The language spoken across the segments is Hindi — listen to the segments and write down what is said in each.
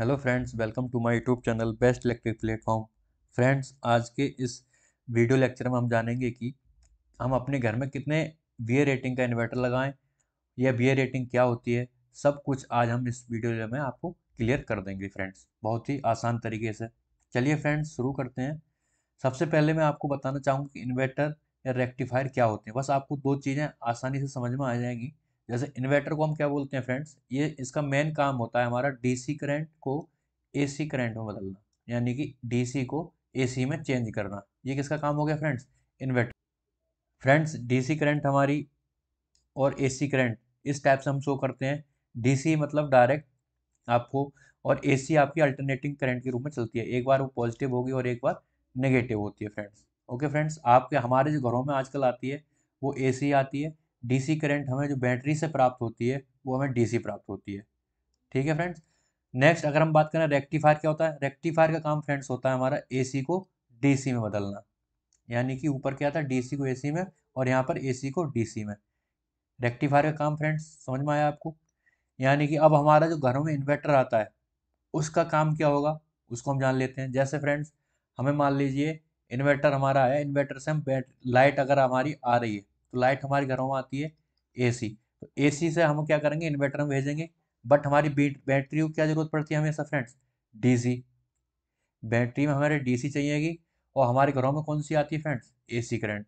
hello friends welcome to my YouTube channel best electric platform friends आज के इस वीडियो लेक्चर में हम जानेंगे कि हम अपने घर में कितने वी रेटिंग का इन्वर्टर लगाएं या वी रेटिंग क्या होती है सब कुछ आज हम इस वीडियो में आपको क्लियर कर देंगे फ्रेंड्स बहुत ही आसान तरीके से चलिए फ्रेंड्स शुरू करते हैं सबसे पहले मैं आपको बताना चाहूँगा कि इन्वर्टर या रेक्टिफायर क्या होते हैं बस आपको दो चीज़ें आसानी से समझ में आ जाएंगी जैसे इन्वर्टर को हम क्या बोलते हैं फ्रेंड्स ये इसका मेन काम होता है हमारा डीसी करंट को एसी करंट में बदलना यानी कि डीसी को एसी में चेंज करना ये किसका काम हो गया friends inverter friends DC current हमारी और एसी करंट इस टाइप से हम शो करते हैं डीसी मतलब डायरेक्ट आपको और एसी आपकी अल्टरनेटिंग करंट के रूप में चलती है एक बार वो पॉजिटिव होगी और एक बार नेगेटिव होती है फ्रेंड्स ओके फ्रेंड्स आपके हमारे जो घरों में आजकल आती है वो एसी आती है डीसी करंट हमें जो बैटरी से प्राप्त होती है वो हमें डीसी प्राप्त होती है ठीक है फ्रेंड्स नेक्स्ट अगर हम बात करें रेक्टिफायर क्या होता है रेक्टिफायर का काम फ्रेंड्स होता है हमारा एसी को डीसी में बदलना यानी कि ऊपर क्या था डीसी को एसी में और यहाँ पर एसी को डीसी में रेक्टिफायर का काम फ्रेंड्स समझ में आया आपको यानी कि अब हमारा जो घरों में इन्वर्टर आता है उसका काम क्या होगा उसको हम जान लेते हैं जैसे फ्रेंड्स हमें मान लीजिए इन्वर्टर हमारा है इन्वर्टर से हम लाइट अगर हमारी आ रही है तो लाइट हमारे घरों में आती है एसी तो एसी से हम क्या करेंगे इन्वर्टर में भेजेंगे बट हमारी बैटरी को क्या ज़रूरत पड़ती है हमेशा फ्रेंड्स डीसी बैटरी में हमारे डीसी चाहिएगी और हमारे घरों में कौन सी आती है फ्रेंड्स एसी करंट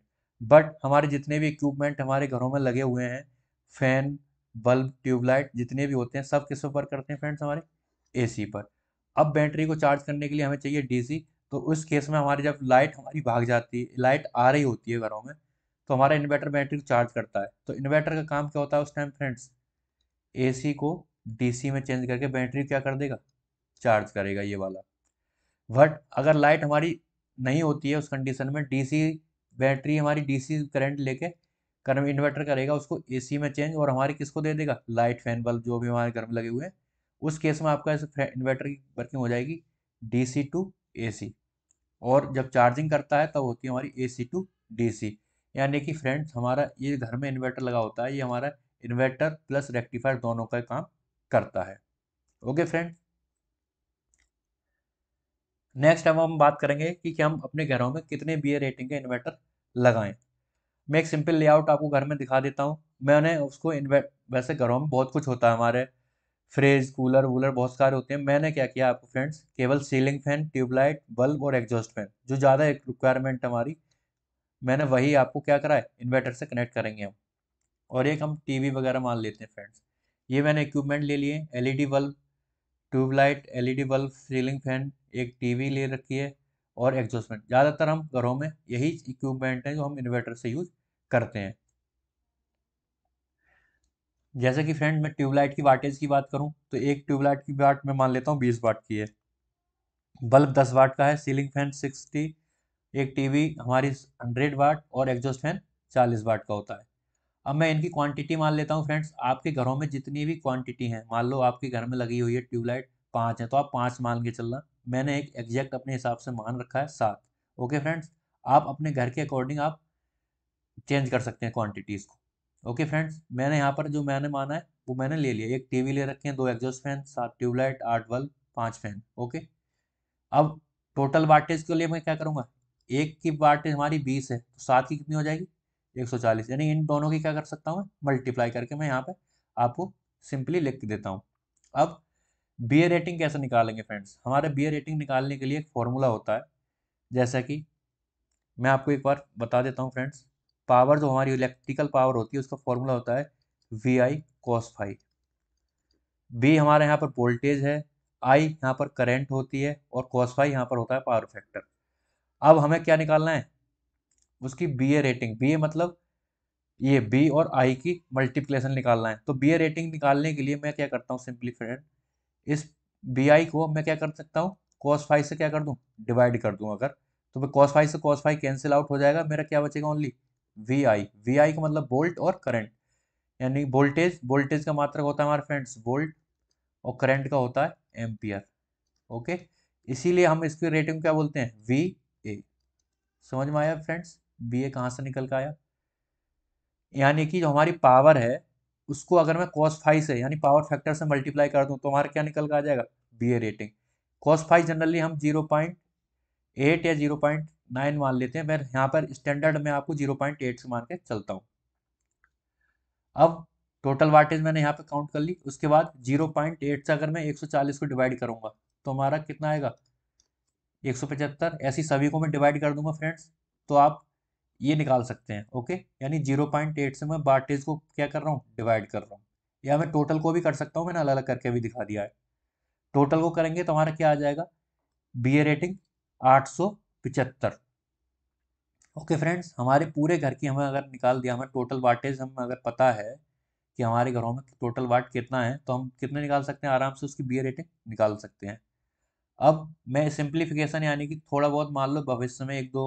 बट हमारे जितने भी इक्विपमेंट हमारे घरों में लगे हुए हैं फैन बल्ब ट्यूबलाइट जितने भी होते हैं सब किस पर करते हैं फ्रेंड्स हमारे सी पर अब बैटरी को चार्ज करने के लिए हमें चाहिए डीसी तो उस केस में हमारी जब लाइट हमारी भाग जाती है लाइट आ रही होती है घरों में तो हमारा इन्वर्टर बैटरी को चार्ज करता है तो इन्वर्टर का काम क्या होता है उस टाइम फ्रेंड्स एसी को डीसी में चेंज करके बैटरी क्या कर देगा चार्ज करेगा ये वाला बट अगर लाइट हमारी नहीं होती है उस कंडीशन में डीसी बैटरी हमारी डीसी करंट लेके कर इन्वर्टर करेगा उसको एसी में चेंज और हमारे किसको दे देगा लाइट फैन बल्ब जो भी हमारे घर में लगे हुए हैं उस केस में आपका इन्वर्टर की वर्किंग हो जाएगी डीसी टू एसी और जब चार्जिंग करता है तब तो होती है हमारी एसी टू डीसी यानी कि फ्रेंड्स हमारा ये घर में इन्वर्टर लगा होता है ये हमारा इन्वर्टर प्लस रेक्टिफायर दोनों का काम करता है ओके फ्रेंड नेक्स्ट अब हम बात करेंगे कि क्या हम अपने घरों में कितने बी रेटिंग के इन्वर्टर लगाएं मैं एक सिंपल लेआउट आपको घर में दिखा देता हूँ मैंने उसको इन्वर्ट वैसे घरों में बहुत कुछ होता है हमारे फ्रिज कूलर वूलर बहुत सारे होते हैं मैंने क्या किया आपको फ्रेंड्स केवल सीलिंग फैन ट्यूबलाइट बल्ब और एग्जॉस्ट फैन जो ज़्यादा एक रिक्वायरमेंट हमारी मैंने वही आपको क्या करा है इन्वर्टर से कनेक्ट करेंगे हम और एक हम टीवी वगैरह मान लेते हैं फ्रेंड्स ये मैंने इक्विपमेंट ले लिए LED bulb tubelight LED bulb ceiling fan एक टीवी ले रखी है और एग्जॉस्टमेंट ज़्यादातर हम घरों में यही इक्विपमेंट हैं जो हम इन्वर्टर से यूज करते हैं जैसे कि फ्रेंड मैं ट्यूबलाइट की वाटेज की बात करूं तो एक ट्यूबलाइट की वाट मैं मान लेता हूं बीस वाट की है बल्ब दस वाट का है सीलिंग फैन सिक्सटी एक टीवी हमारी 100 वाट और एग्जॉस्ट फैन 40 वाट का होता है अब मैं इनकी क्वांटिटी मान लेता हूँ फ्रेंड्स आपके घरों में जितनी भी क्वांटिटी है मान लो आपके घर में लगी हुई है ट्यूबलाइट पाँच है तो आप पाँच मान के चलना मैंने एक एग्जैक्ट अपने हिसाब से मान रखा है सात ओके फ्रेंड्स आप अपने घर के अकॉर्डिंग आप चेंज कर सकते हैं क्वान्टिटीज़ को ओके फ्रेंड्स मैंने यहाँ पर जो मैंने माना है वो मैंने ले लिया एक टीवी ले रखे हैं दो एग्जॉस्ट फैन सात ट्यूबलाइट आठ बल्ब पाँच फैन ओके अब टोटल वाटेज के लिए मैं क्या करूँगा एक की पार्टी हमारी बीस है तो सात की कितनी हो जाएगी एक सौ चालीस यानी इन दोनों की क्या कर सकता हूँ मल्टीप्लाई करके मैं यहाँ पर आपको सिंपली लिख देता हूँ अब बी रेटिंग कैसे निकालेंगे फ्रेंड्स हमारे बी रेटिंग निकालने के लिए एक फॉर्मूला होता है जैसा कि मैं आपको एक बार बता देता हूँ फ्रेंड्स पावर जो हमारी इलेक्ट्रिकल पावर होती है उसका फॉर्मूला होता है वी आई कॉस बी हमारे यहाँ पर वोल्टेज है आई यहाँ पर करेंट होती है और कॉस यहाँ पर होता है पावर फैक्टर अब हमें क्या निकालना है उसकी B A rating B A मतलब ये बी और आई की मल्टीप्लेसन निकालना है तो बी ए रेटिंग निकालने के लिए मैं क्या करता हूँ सिंपली फ्रेंड इस बी आई को मैं क्या कर सकता हूँ कॉस फाइव से क्या कर दूँ डिवाइड कर दूँ अगर तो मैं कॉस फाइव से कॉस फाइव कैंसिल आउट हो जाएगा मेरा क्या बचेगा only V I V I का मतलब बोल्ट और करंट यानी वोल्टेज वोल्टेज का मात्रक होता है हमारे फ्रेंड्स वोल्ट और करंट का होता है एम्पियर ओके इसीलिए हम इसकी रेटिंग क्या बोलते हैं वी ए समझ में आया फ्रेंड्स बी ए कहाँ से निकल कर आया यानी कि जो हमारी पावर है उसको अगर मैं कॉस फाइव से यानी पावर फैक्टर से मल्टीप्लाई कर दूँ तो हमारा क्या निकल कर आ जाएगा B A rating cos five generally हम जीरो पॉइंट एट या जीरो पॉइंट नाइन मान लेते हैं मैं यहाँ पर स्टैंडर्ड में आपको जीरो पॉइंट एट से मान के चलता हूँ अब टोटल वाटेज मैंने यहाँ पर काउंट कर ली उसके बाद जीरो पॉइंट एट से अगर मैं एक सौ चालीस को डिवाइड करूँगा तो हमारा कितना आएगा एक सौ पचहत्तर ऐसी सभी को मैं डिवाइड कर दूंगा फ्रेंड्स तो आप ये निकाल सकते हैं ओके यानी जीरो पॉइंट एट से मैं बारटेज को क्या कर रहा हूँ डिवाइड कर रहा हूँ या मैं टोटल को भी कर सकता हूँ मैंने अलग अलग करके भी दिखा दिया है टोटल को करेंगे तो हमारा क्या आ जाएगा बी ए रेटिंग आठ सौ पिचहत्तर ओके फ्रेंड्स हमारे पूरे घर की हमें अगर निकाल दिया हमें टोटल वाटेज हमें अगर पता है कि हमारे घरों में टोटल वाट कितना है तो हम कितने निकाल सकते हैं आराम से उसकी बी रेटिंग निकाल सकते हैं अब मैं सिंप्लीफिकेशन यानी कि थोड़ा बहुत मान लो भविष्य में एक दो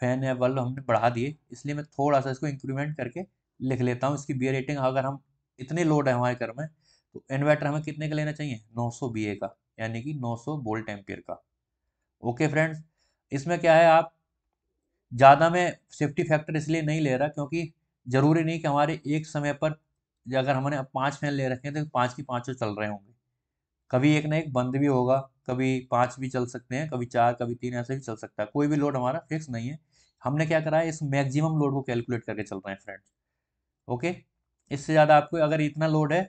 फैन या बल्ब हमने बढ़ा दिए इसलिए मैं थोड़ा सा इसको इंक्रीमेंट करके लिख लेता हूँ इसकी बी रेटिंग अगर हम इतने लोड है हमारे घर में तो इन्वर्टर हमें कितने का लेना चाहिए 900 बी का यानी कि 900 सौ वोल्ट एम्पियर का ओके फ्रेंड्स इसमें क्या है आप ज़्यादा मैं सेफ्टी फैक्टर इसलिए नहीं ले रहा क्योंकि ज़रूरी नहीं कि हमारे एक समय पर अगर हमने पाँच फैन ले रखे हैं तो पाँच की पाँचों चल रहे होंगे कभी एक ना एक बंद भी होगा कभी पाँच भी चल सकते हैं कभी चार कभी तीन ऐसे भी चल सकता है कोई भी लोड हमारा फिक्स नहीं है हमने क्या करा है इस मैक्सिमम लोड को कैलकुलेट करके चल रहे हैं फ्रेंड्स ओके इससे ज़्यादा आपको अगर इतना लोड है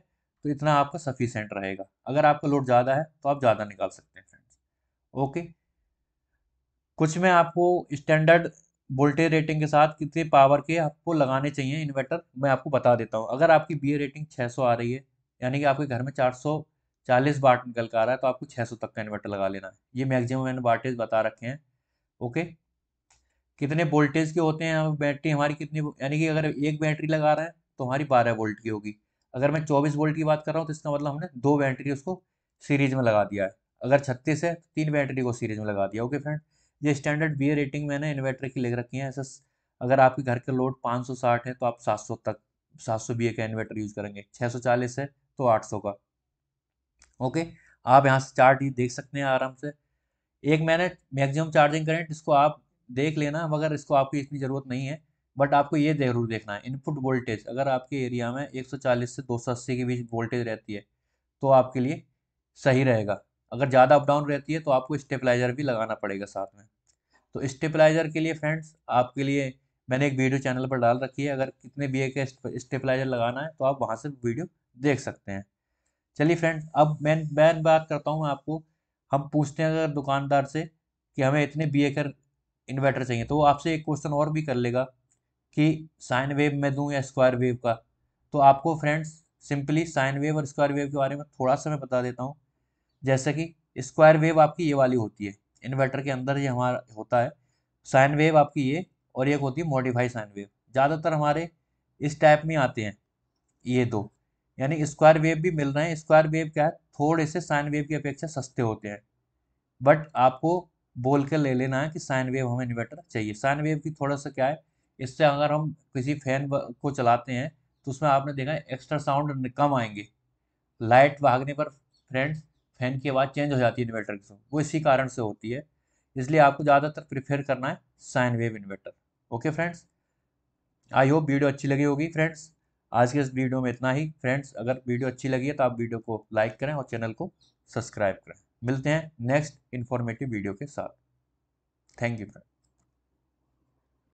तो इतना आपका सफिशेंट रहेगा अगर आपका लोड ज़्यादा है तो आप ज़्यादा निकाल सकते हैं फ्रेंड्स ओके कुछ में आपको स्टैंडर्ड वोल्टेज रेटिंग के साथ कितने पावर के आपको लगाने चाहिए इन्वर्टर मैं आपको बता देता हूँ अगर आपकी बी रेटिंग सौ आ रही है यानी कि आपके घर में सौ चालीस वाट निकल कर आ रहा है तो आपको छः सौ तक का इन्वर्टर लगा लेना है ये मैक्सिमम मैंने वाटेज बता रखे हैं ओके कितने वोल्टेज के होते हैं बैटरी हमारी कितनी यानी कि अगर एक बैटरी लगा रहे हैं तो हमारी बारह वोल्ट की होगी अगर मैं चौबीस वोल्ट की बात कर रहा हूँ तो इसका मतलब हमने दो बैटरी उसको सीरीज में लगा दिया है अगर छत्तीस है तो तीन बैटरी को सीरीज में लगा दिया ओके फ्रेंड ये स्टैंडर्ड बी रेटिंग मैंने इन्वर्टर की लिख रखी है ऐसा अगर आपके घर के लोड 560 है तो आप 700 तक 700 तो सौ का इन्वर्टर यूज़ करेंगे 640 है तो 800 का ओके आप यहाँ से चार्ट देख सकते हैं आराम से एक मैंने मैक्सिमम चार्जिंग करेंट इसको आप देख लेना मगर इसको आपकी इतनी ज़रूरत नहीं है बट आपको ये जरूर देखना है इनपुट वोल्टेज अगर आपके एरिया में 140 से 280 के बीच वोल्टेज रहती है तो आपके लिए सही रहेगा अगर ज़्यादा अपडाउन रहती है तो आपको स्टेपलाइजर भी लगाना पड़ेगा साथ में तो स्टेपलाइजर के लिए फ्रेंड्स आपके लिए मैंने एक वीडियो चैनल पर डाल रखी है अगर कितने बी के स्टेपलाइजर लगाना है तो आप वहाँ से वीडियो देख सकते हैं चलिए फ्रेंड्स अब मैं मैं बात करता हूँ आपको हम पूछते हैं अगर दुकानदार से कि हमें इतने बी एकर इन्वर्टर चाहिए तो वो आपसे एक क्वेश्चन और भी कर लेगा कि साइन वेव में दूँ या स्क्वायर वेव का तो आपको फ्रेंड्स सिंपली साइन वेव और स्क्वायर वेव के बारे में थोड़ा सा मैं बता देता हूँ जैसे कि स्क्वायर वेव आपकी ये वाली होती है इन्वर्टर के अंदर ये हमारा होता है साइन वेव आपकी ये और एक होती है मॉडिफाई साइन वेव ज़्यादातर हमारे इस टाइप में आते हैं ये दो यानी स्क्वायर वेव भी मिल रहे हैं स्क्वायर वेव क्या है थोड़े से साइन वेव की अपेक्षा सस्ते होते हैं बट आपको बोल कर ले लेना है कि साइन वेव हमें इन्वर्टर चाहिए साइन वेव की थोड़ा सा क्या है इससे अगर हम किसी फैन को चलाते हैं तो उसमें आपने देखा एक्स्ट्रा साउंड कम आएंगे लाइट भागने पर फ्रेंड्स फैन की आवाज़ चेंज हो जाती है इन्वर्टर की वो इसी कारण से होती है इसलिए आपको ज़्यादातर प्रिफेयर करना है sine wave inverter okay friends I hope video अच्छी लगी होगी फ्रेंड्स आज के इस वीडियो में इतना ही फ्रेंड्स अगर वीडियो अच्छी लगी है तो आप वीडियो को लाइक करें और चैनल को सब्सक्राइब करें मिलते हैं नेक्स्ट इन्फॉर्मेटिव वीडियो के साथ थैंक यू फ्रेंड